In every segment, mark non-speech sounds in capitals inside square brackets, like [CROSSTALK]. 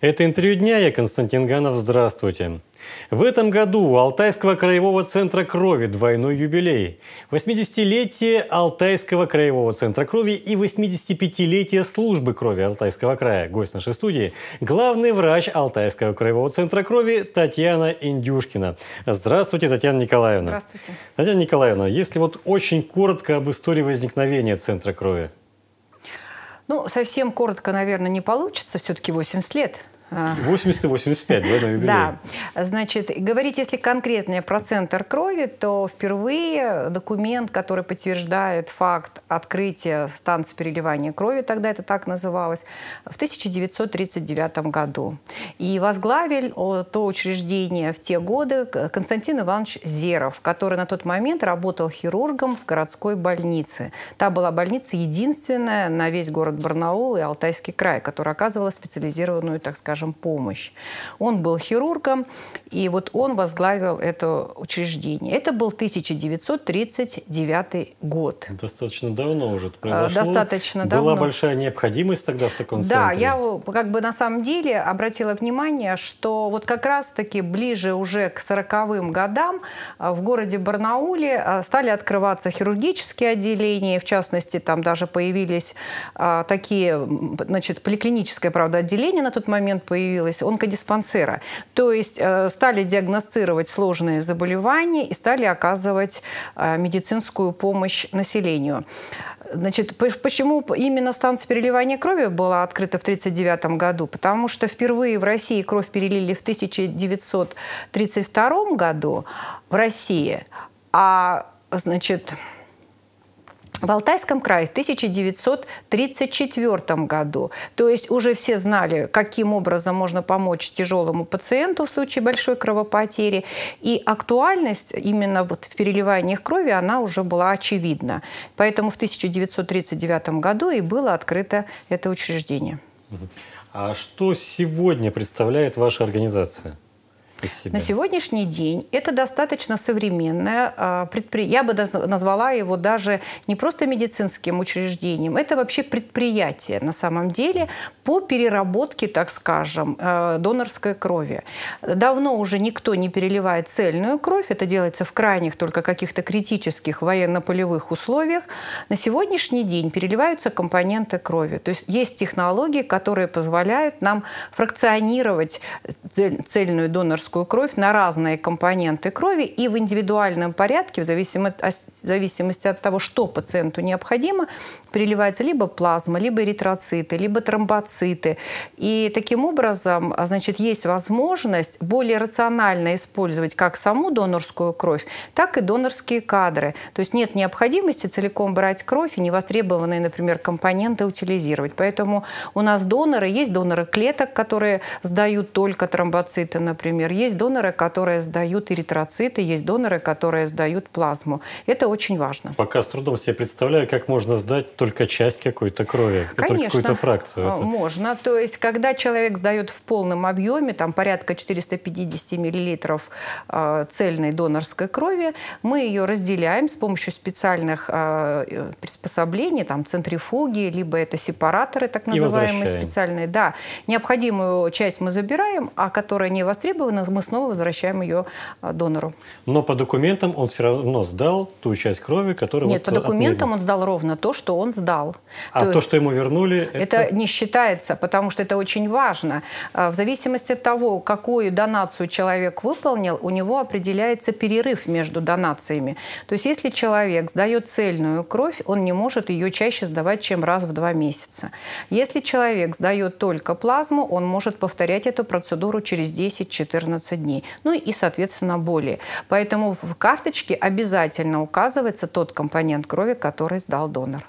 Это интервью дня, я Константин Ганов, здравствуйте. В этом году у Алтайского краевого центра крови двойной юбилей. 80-летие Алтайского краевого центра крови и 85-летие службы крови Алтайского края. Гость нашей студии – главный врач Алтайского краевого центра крови Татьяна Индюшкина. Здравствуйте, Татьяна Николаевна. Здравствуйте. Татьяна Николаевна, если вот очень коротко об истории возникновения центра крови. Ну, совсем коротко, наверное, не получится, все-таки 80 лет – 80 и 85, да, на юбилей. Да. Значит, говорить, если конкретный процентер крови, то впервые документ, который подтверждает факт открытия станции переливания крови, тогда это так называлось, в 1939 году. И возглавил то учреждение в те годы Константин Иванович Зеров, который на тот момент работал хирургом в городской больнице. Та была больница единственная на весь город Барнаул и Алтайский край, которая оказывала специализированную, так скажем, скажем, помощь. Он был хирургом, и вот он возглавил это учреждение. Это был 1939 год. Достаточно давно уже это э, произошло. Достаточно Была давно. Была большая необходимость тогда в таком да, центре. Да, я как бы на самом деле обратила внимание, что вот как раз-таки ближе уже к 40-м годам э, в городе Барнауле э, стали открываться хирургические отделения, в частности, там даже появились такие, значит, поликлиническое, правда, отделение на тот момент появилась онкодиспансера. То есть э, стали диагностировать сложные заболевания и стали оказывать э, медицинскую помощь населению. Значит, почему именно станция переливания крови была открыта в 1939 году? Потому что впервые в России кровь перелили в 1932 году в России, а значит, в Алтайском крае в 1934 году. То есть уже все знали, каким образом можно помочь тяжелому пациенту в случае большой кровопотери. И актуальность именно вот в переливании крови, она уже была очевидна. Поэтому в 1939 году и было открыто это учреждение. А что сегодня представляет ваша организация? На сегодняшний день это достаточно современное а, предприятие. Я бы назвала его даже не просто медицинским учреждением, это вообще предприятие на самом деле по переработке, так скажем, э, донорской крови. Давно уже никто не переливает цельную кровь, это делается в крайних только каких-то критических военно-полевых условиях. На сегодняшний день переливаются компоненты крови. То есть есть технологии, которые позволяют нам фракционировать э, цельную донорскую русскую кровь на разные компоненты крови и в индивидуальном порядке, в зависимости от, зависимости от того, что пациенту необходимо, приливается либо плазма, либо эритроциты, либо тромбоциты. И таким образом, а, значит, есть возможность более рационально использовать как саму донорскую кровь, так и донорские кадры. То есть нет необходимости целиком брать кровь и невостребованные, например, компоненты утилизировать. Поэтому у нас доноры, есть доноры клеток, которые сдают только тромбоциты, например, есть доноры, которые сдают эритроциты, есть доноры, которые сдают плазму. Это очень важно. Пока с трудом себе представляю, как можно сдать только часть какой-то крови, какую-то фракцию. А, можно. То есть, когда человек сдает в полном объеме, там порядка 450 миллилитров э, цельной донорской крови, мы ее разделяем с помощью специальных а, э, приспособлений, там центрифуги, либо это сепараторы, так называемые специальные. Да, необходимую часть мы забираем, а которая не востребована, мы снова возвращаем ее а, донору. Но по документам он все равно сдал ту часть крови, которую Нет, вот по документам отмерил. он сдал ровно то, что он сдал. А то, то что ему вернули... Это... это не считается, потому что это очень важно. А, в зависимости от того, какую донацию человек выполнил, у него определяется перерыв между донациями. То есть если человек сдает цельную кровь, он не может ее чаще сдавать, чем раз в два месяца. Если человек сдает только плазму, он может повторять эту процедуру через 10-14 14 дней. Ну и, соответственно, боли. Поэтому в карточке обязательно указывается тот компонент крови, который сдал донор.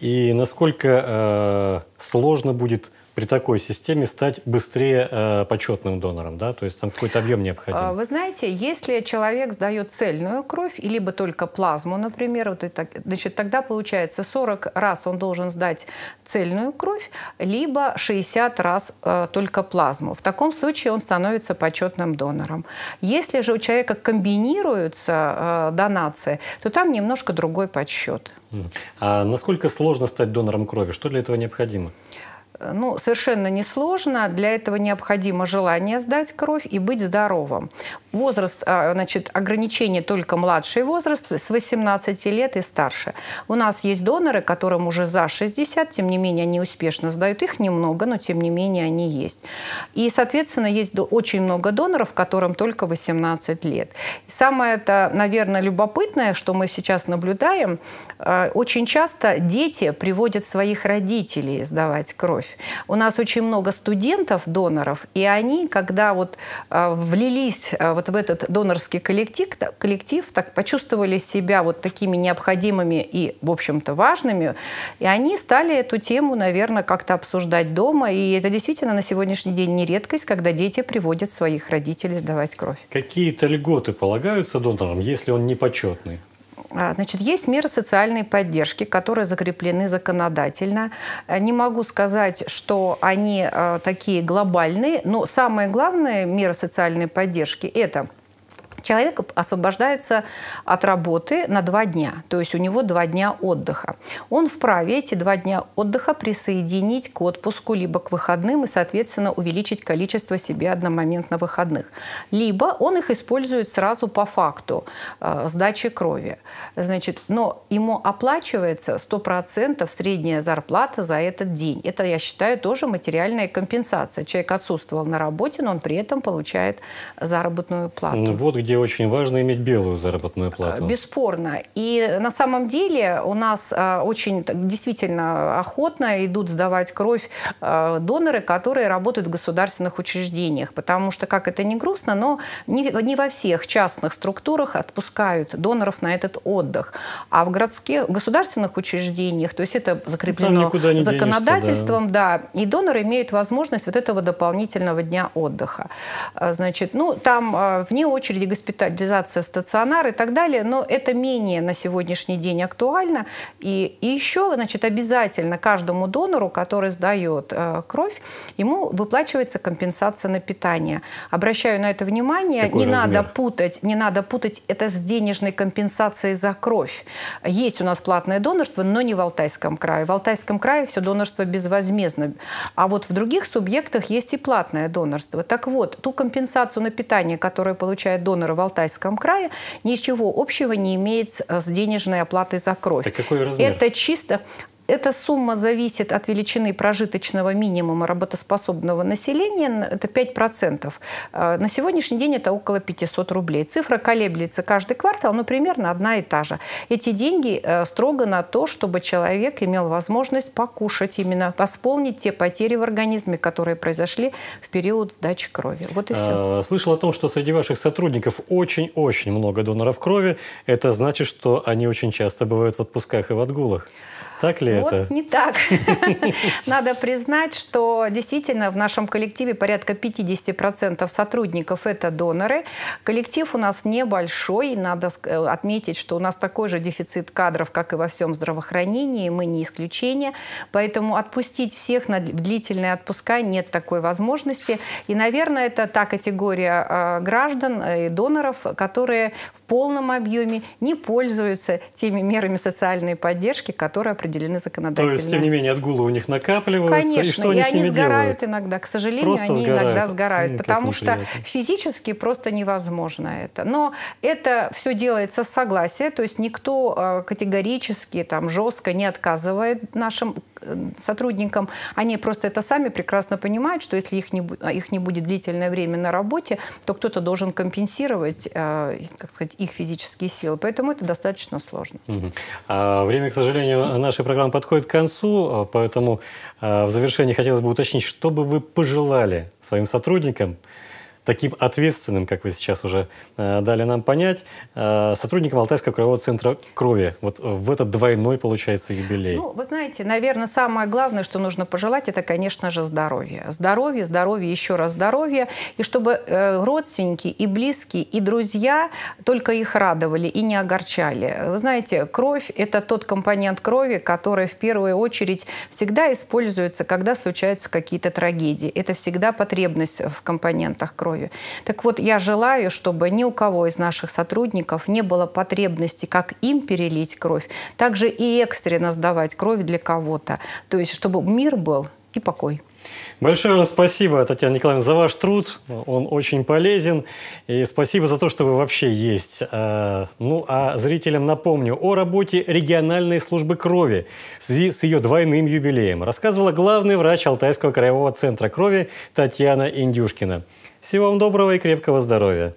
И насколько э, сложно будет при такой системе стать быстрее э, почетным донором, да? То есть там какой-то объем необходим. А, вы знаете, если человек сдает цельную кровь, либо только плазму, например, вот это, значит, тогда получается 40 раз он должен сдать цельную кровь, либо 60 раз э, только плазму. В таком случае он становится почетным донором. Если же у человека комбинируются э, донации, то там немножко другой подсчет. А насколько сложно стать донором крови? Что для этого необходимо? ну, совершенно несложно. Для этого необходимо желание сдать кровь и быть здоровым. Возраст, а, значит, ограничение только младший возраст с 18 лет и старше. У нас есть доноры, которым уже за 60, тем не менее они успешно сдают. Их немного, но тем не менее они есть. И, соответственно, есть очень много доноров, которым только 18 лет. Самое это, наверное, любопытное, что мы сейчас наблюдаем, а, очень часто дети приводят своих родителей сдавать кровь кровь. У нас очень много студентов, доноров, и они, когда вот а, влились а, вот в этот донорский коллектив, коллектив так почувствовали себя вот такими необходимыми и, в общем-то, важными, и они стали эту тему, наверное, как-то обсуждать дома, и это действительно на сегодняшний день не редкость, когда дети приводят своих родителей сдавать кровь. Какие-то льготы полагаются донорам, если он непочетный? А, значит, есть меры социальной поддержки, которые закреплены законодательно. Э, не могу сказать, что они э, такие глобальные, но самое главное меры социальной поддержки – это – человек освобождается от работы на два дня, то есть у него два дня отдыха. Он вправе эти два дня отдыха присоединить к отпуску либо к выходным и, соответственно, увеличить количество себе одномоментно выходных. Либо он их использует сразу по факту э, сдачи крови. Значит, но ему оплачивается 100% средняя зарплата за этот день. Это, я считаю, тоже материальная компенсация. Человек отсутствовал на работе, но он при этом получает заработную плату. Ну, вот где очень важно иметь белую заработную а, плату. Бесспорно. И на самом деле у нас а, очень действительно охотно идут сдавать кровь а, доноры, которые работают в государственных учреждениях, потому что, как это не грустно, но не, во всех частных структурах отпускают доноров на этот отдых. А в городских, государственных учреждениях, то есть это ну, закреплено законодательством, денешься, да. да, и доноры имеют возможность вот этого дополнительного дня отдыха. Значит, ну, там вне очереди госпитализации госпитализация в стационар и так далее, но это менее на сегодняшний день актуально. И, и еще, значит, обязательно каждому донору, который сдает э, кровь, ему выплачивается компенсация на питание. Обращаю на это внимание. Какой не размер? надо путать, не надо путать это с денежной компенсацией за кровь. Есть у нас платное донорство, но не в Алтайском крае. В Алтайском крае все донорство безвозмездно. А вот в других субъектах есть и платное донорство. Так вот, ту компенсацию на питание, которую получает донор в Алтайском крае, ничего общего не имеет с денежной оплатой за кровь. Так какой размер? Это чисто эта сумма зависит от величины прожиточного минимума работоспособного населения, это 5%. А, на сегодняшний день это около 500 рублей. Цифра колеблется каждый квартал, но примерно одна и та же. Эти деньги э, строго на то, чтобы человек имел возможность покушать, именно восполнить те потери в организме, которые произошли в период сдачи крови. Вот и все. А, слышал о том, что среди ваших сотрудников очень-очень много доноров крови. Это значит, что они очень часто бывают в отпусках и в отгулах. Так ли? вот это? не так. [LAUGHS] Надо признать, что действительно в нашем коллективе порядка 50% сотрудников – это доноры. Коллектив у нас небольшой. Надо э, отметить, что у нас такой же дефицит кадров, как и во всем здравоохранении. Мы не исключение. Поэтому отпустить всех на длительные отпуска нет такой возможности. И, наверное, это та категория а, граждан э, и доноров, которые в полном объеме не пользуются теми мерами социальной поддержки, которые определены законодательно. То есть, тем не менее, отгулы у них накапливаются. Конечно, и, что они и они, они сгорают делают? иногда, к сожалению, просто они сгорают. иногда сгорают, ну, потому что физически просто невозможно это. Но это все делается с согласия, то есть никто а, категорически, там, жестко не отказывает нашим э, сотрудникам. Они просто это сами прекрасно понимают, что если их не, а, их не будет длительное время на работе, то кто-то должен компенсировать, а, как сказать, их физические силы. Поэтому это достаточно сложно. Угу. А время, к сожалению, нашей программы подходит к концу, а, поэтому а, в завершении хотелось бы уточнить, что бы вы пожелали своим сотрудникам таким ответственным, как вы сейчас уже э, дали нам понять, э, сотрудником Алтайского краевого центра крови. Вот в этот двойной, получается, юбилей. Ну, вы знаете, наверное, самое главное, что нужно пожелать, это, конечно же, здоровье. Здоровье, здоровье, еще раз здоровье. И чтобы э, родственники и близкие, и друзья только их радовали и не огорчали. Вы знаете, кровь – это тот компонент крови, который в первую очередь всегда используется, когда случаются какие-то трагедии. Это всегда потребность в компонентах крови здоровью. Так вот, я желаю, чтобы ни у кого из наших сотрудников не было потребности, как им перелить кровь, также и экстренно сдавать кровь для кого-то. То есть, чтобы мир был и покой. Большое вам спасибо, Татьяна Николаевна, за ваш труд. Он очень полезен. И спасибо за то, что вы вообще есть. А, ну, а зрителям напомню о работе региональной службы крови в связи с ее двойным юбилеем. Рассказывала главный врач Алтайского краевого центра крови Татьяна Индюшкина. Всего вам доброго и крепкого здоровья!